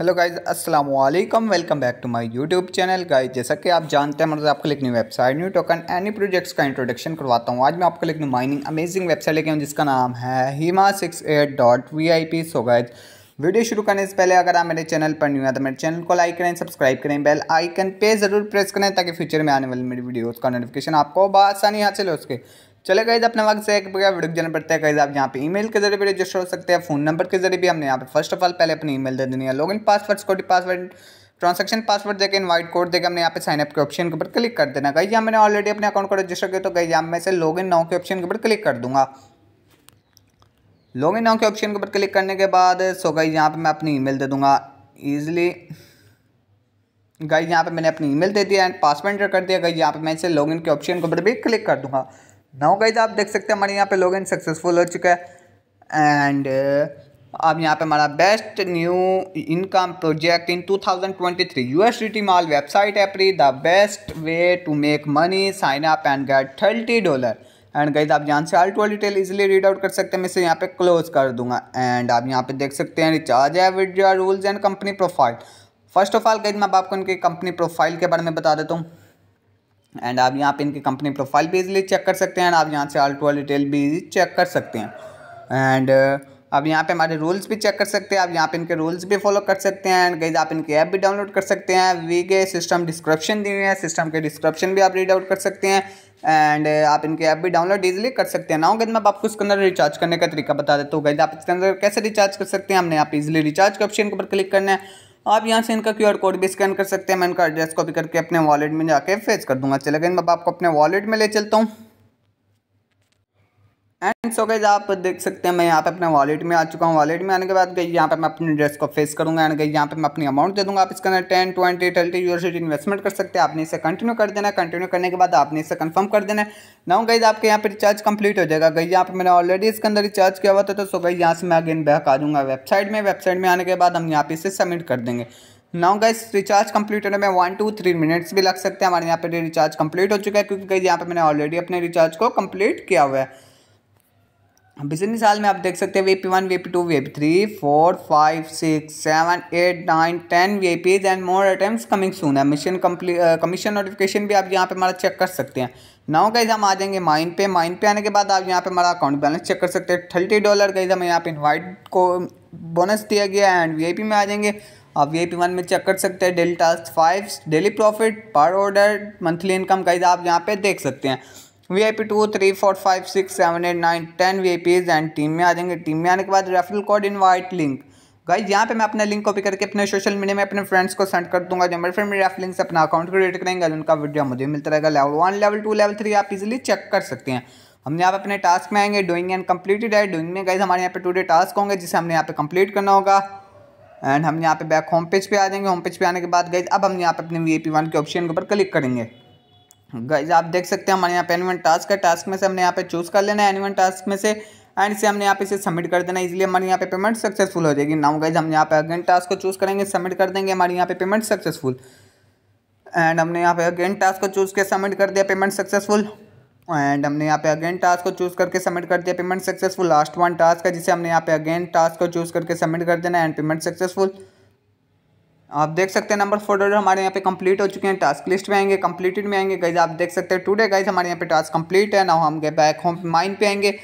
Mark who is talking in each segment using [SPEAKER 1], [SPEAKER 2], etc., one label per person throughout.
[SPEAKER 1] hello guys अस्सलाम वालेकुम welcome back to my YouTube channel guys जैसा कि आप जानते हैं मतलब आपके लिए new website new token any projects का इंट्रोडक्शन करवाता हूँ आज मैं आपके लिए न्यू माइनिंग अमेजिंग वेबसाइट लेके हूं जिसका नाम है हीमा six eight dot V I P so guys video शुरू करने से पहले अगर आप मेरे चैनल पर न्यू है तो मेरे चैनल को लाइक करें सब्सक्राइब करें बेल आइकन पे ज़रूर प्रेस करें ताकि फ्यूचर में आने वाली मेरी वीडियोज़ का नोटिफिकेशन आपको आसानी हासिल हो सके चले गए अपने वक्त से एक बार वीडियो जाना पड़ता है कहीं आप यहाँ पे ईमेल के जरिए भी रजिस्टर हो सकते हैं फोन नंबर के जरिए भी हमने यहाँ पे फर्स्ट ऑफ ऑल पहले अपनी ईमेल दे देनी है log in password security password transaction password देकर इनवाइट कोड देकर हमने यहाँ पे साइन अप के ऑप्शन के ऊपर क्लिक कर देना कहीं यहाँ मैंने ऑलरेडी अपने अकाउंट को रजिस्टर किया तो कहीं यहाँ मैं से लॉग इन नाउ के ऑप्शन के ऊपर क्लिक कर दूंगा लॉग इन नाउ के ऑप्शन के ऊपर क्लिक करने के बाद सो गई यहाँ पे मैं अपनी मेल दे दूंगा ईजिली गई यहाँ पे मैंने अपनी ईमेल दे दिया एंड पासवर्ड एंटर कर दिया गई यहाँ पे मैं इसे लॉगिन के ऑप्शन के ऊपर भी क्लिक कर दूंगा नाउ गाइज आप देख सकते हैं हमारे यहाँ पे लॉग इन सक्सेसफुल हो चुका है एंड uh, अब यहाँ पे हमारा best new income project in 2023 USDT mall website एपरी the best way to make money sign up and get thirty dollar and guys आप जान से all to detail easily read out कर सकते हैं मैं इसे यहाँ पे क्लोज कर दूंगा एंड आप यहाँ पे देख सकते हैं रिचार्ज है withdraw rules and company profile first of all guys मैं आपको इनकी कंपनी प्रोफाइल के बारे में बता देता हूँ एंड आप यहाँ पे इनकी कंपनी प्रोफाइल भी इजिली चेक कर सकते हैं एंड आप यहाँ से आल्ट वाल डिटेल भी इजी चेक कर सकते हैं एंड uh, आप यहाँ पे हमारे रूल्स भी चेक कर सकते हैं आप यहाँ पे इनके रूल्स भी फॉलो कर सकते हैं एंड गई आप इनके ऐप भी डाउनलोड कर सकते हैं वी के सिस्टम डिस्क्रिप्शन दिए हैं सिस्टम के डिस्क्रिप्शन भी आप रीड आउट कर सकते हैं एंड uh, आप इनके ऐप भी डाउनलोड इजिली कर सकते हैं ना गैज मैं आपको इसके अंदर रिचार्ज करने का तरीका बता देता हूँ गई आप इसके अंदर कैसे रिचार्ज कर सकते हैं हमने यहाँ इजिली रिचार्ज के ऑप्शन के ऊपर क्लिक करना है आप यहाँ से इनका क्यू कोड भी स्कैन कर सकते हैं मैं इनका एड्रेस कॉपी करके अपने वॉलेट में जाके फेस कर दूंगा चले गए मैं आपको अपने वॉलेट में ले चलता हूँ एंड सो गई आप देख सकते हैं मैं यहाँ पे अपने वॉलेट में आ चुका हूँ वॉलेट में आने के बाद गई यहाँ पे मैं अपनी ड्रेस को फेस करूँगा एंड गई यहाँ पे मैं अपनी अमाउंट दे दूँगा आप इसके अंदर ten twenty thirty seat investment कर सकते हैं आपने इसे कंटिन्यू कर देना कंटिन्यू करने के बाद आपने इसे कन्फर्म कर देना है ना गई आपके यहाँ पर रिचार्ज कंप्लीट हो जाएगा गई यहाँ पर मैंने ऑलरेडी इसके अंदर रिचार्ज किया हुआ था तो सो गई यहाँ से मैं अगेन बैक आ जाऊँगा वेबसाइट में वेबसाइट में आने के बाद हम यहाँ पे इसे सबमिट कर देंगे नाउ गई रिचार्ज कंप्लीट होने में वन टू थ्री मिनट्स भी लग सकते हैं हमारे यहाँ पे रिचार्ज कंप्लीट हो चुका है क्योंकि यहाँ पे मैंने ऑलरेडी अपने रिचार्ज को कंप्लीट किया हुआ है बिजनेस साल में आप देख सकते हैं V P one V P two V P three four five six seven eight nine ten V Ps and more attempt coming soon है मिशन कम्प्लीट कमीशन नोटिफिकेशन भी आप यहाँ पे हमारा चेक कर सकते हैं नौ का हम आ जाएंगे माइन पे माइन पे आने के बाद आप यहाँ पे हमारा अकाउंट बैलेंस चेक कर सकते हैं थर्टी डॉलर का हमें यहाँ पे इन्वाइट को बोनस दिया गया एंड वी आई पी में आ जाएंगे आप वी आई पी वन में चेक कर सकते हैं daily task five daily profit per order monthly income guys आप यहाँ पे देख सकते हैं V I P two three four five six seven eight nine ten V I Ps and team में आ जाएंगे टीम में आने के बाद referral code invite link guys यहाँ पे मैं अपना लिंक कॉपी करके अपने सोशल मीडिया में अपने फ्रेंड्स को सेंड कर दूंगा जो मेरे फ्रेंड मेरे रेफर लिंक से अपना अकाउंट क्रिएट करेंगे उनका वीडियो मुझे मिलता रहेगा level one level two level three आप इजिली चेक कर सकते हैं हमने यहाँ अपने टास्क में आएंगे डूइंग एंड कम्प्लीटेड है डूइंग में गाइज हमारे यहाँ पे टूडे टास्क होंगे जिसे हमने यहाँ पे कम्प्लीट करना होगा एंड हम यहाँ पे बैक होम पेज पे आ जाएंगे होम पेज पे आने के बाद गई अब हम यहाँ पे अपने वी ए पी वन के ऑप्शन के ऊपर क्लिक करेंगे गाइज आप देख सकते हैं हमारे यहाँ पे एनिमल टास्क है टास्क में से हमने यहाँ पे चूज़ कर लेना है एनिमल टास्क में से एंड से हमने यहाँ पे इसे सबमिट कर देना इजिली हमारे यहाँ पे पेमेंट सक्सेसफुल हो जाएगी नाउ गाइज हम यहाँ पे अगेन टास्क को चूज़ करेंगे सबमिट कर देंगे हमारे यहाँ पे पेमेंट सक्सेसफुल एंड हमने यहाँ पे अगेन टास्क को चूज़ के सबमिट कर दिया पेमेंट सक्सेसफुल एंड हमने यहाँ पे अगेन टास्क को चूज़ करके सबमिट कर दिया payment successful last one task है जिसे हमने यहाँ पे अगेन टास्क को चूज़ करके सबमिट कर देना एंड पेमेंट सक्सेसफुल आप देख सकते हैं नंबर फोर ऑर्डर हमारे यहाँ पे कंप्लीट हो चुके हैं टास्क लिस्ट में आएंगे कंप्लीटेड में आएंगे गाइज आप देख सकते हैं टुडे गाइज हमारे यहाँ पे टास्क कंप्लीट है ना हम गए बैक होम माइन पे आएंगे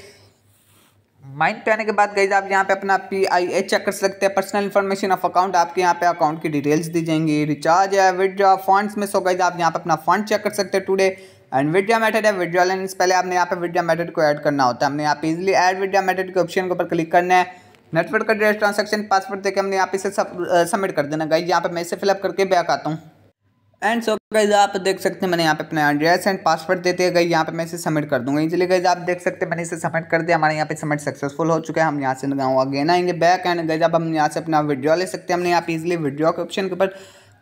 [SPEAKER 1] माइंड पे आने के बाद गई आप यहाँ पे अपना पी आई एच चेक कर सकते हैं पर्सनल इन्फॉर्मेशन ऑफ अकाउंट आपके यहाँ पे अकाउंट की डिटेल्स दी जाएंगी रिचार्ज है विदड्रॉ फंड्स में सो गई आप यहाँ पे अपना फंड चेक कर सकते हैं टूडे एंड विड्रा मेथड है विड्रॉ लेंस पहले आपने यहाँ पे विड्रा मेथड को ऐड करना होता है हमने यहाँ पे इजिली एड विड्रा मेथड के ऑप्शन के ऊपर क्लिक करना है नेटवर्क का डेट ट्रांसैक्शन पासवर्ड देकर हमने यहाँ पे इसे सबमिट कर देना गाइज यहाँ पे मैं इसे फिलअप करके बैक आता हूँ एंड सो गाइज आप देख सकते हैं मैंने यहाँ पे अपना एड्रेस एंड पासवर्ड देते गई यहाँ पे मैं इसे सबमिट कर दूंगा इसलिए गाइज आप देख सकते हैं मैंने इसे सबमिट कर दिया हमारे यहाँ पे सबमिट सक्सेसफुल हो चुका है हम यहाँ से गाँव अगेन आएंगे बैक एंड गाइज आप हम यहाँ से अपना वीडियो ले सकते हैं हमने यहाँ पे इजिली वीडियो के ऑप्शन के ऊपर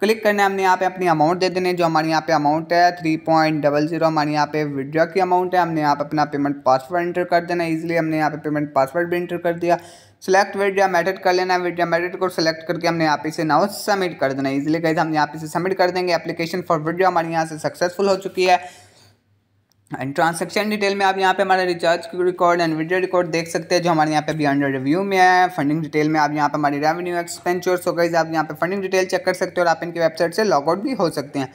[SPEAKER 1] क्लिक करना है हमने यहाँ पे अपनी अमाउंट दे देने जो हमारे यहाँ पे अमाउंट है थ्री पॉइंट डबल जीरो हमारे यहाँ पे विड्रॉ की अमाउंट है हमने यहाँ पे अपना पेमेंट पासवर्ड एंटर कर देना है इजिली हमने यहाँ पे पेमेंट पासवर्ड भी एंटर कर दिया सेलेक्ट विड्रा मेथड कर लेना है विड्रा मेथड को सिलेक्ट करके हमने यहाँ पे इसे नाउ सबमिट कर देना है इजिली गई हम यहाँ पे इसे सबमिट कर देंगे अप्लीकेशन फॉर विड्रा हमारे यहाँ से सक्सेसफुल हो चुकी है एंड ट्रांसैक्शन डिटेल में आप यहाँ पे हमारा recharge record and video record देख सकते हैं जो हमारे यहाँ पे भी अंडर रिव्यू में है फंडिंग डिटेल में आप यहाँ पे हमारी रेवेन्यू एक्सपेंचर्स हो गई आप यहाँ पे फंडिंग डिटेल चेक कर सकते हो और आप इनकी वेबसाइट से लॉग आउट भी हो सकते हैं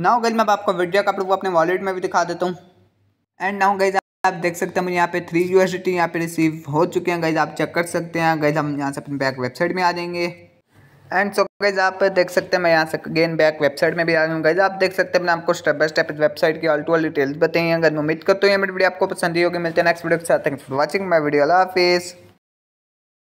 [SPEAKER 1] ना हो गई मैं आपको वीडियो का प्रूफ अपने वॉलेट में भी दिखा देता हूँ एंड ना हो गई आप देख सकते हैं मुझे यहाँ पे थ्री यू एस यहाँ पे रिसीव हो चुके हैं गैज आप चेक कर सकते हैं गैज हम यहाँ से अपने बैक वेबसाइट में आ जाएंगे एंड सो गाइज आप देख सकते हैं मैं यहाँ से गेन बैक वेबसाइट में भी आ गया गाइज आप देख सकते हैं मैं आपको स्टेप बाय स्टेप वेबसाइट की ऑल टू ऑल डिटेल्स हैं अगर उम्मीद करते तो ये मेरी वीडियो आपको पसंद ही होगी मिलते हैं नेक्स्ट वीडियो के साथ thanks for watching my video अला हाफिज़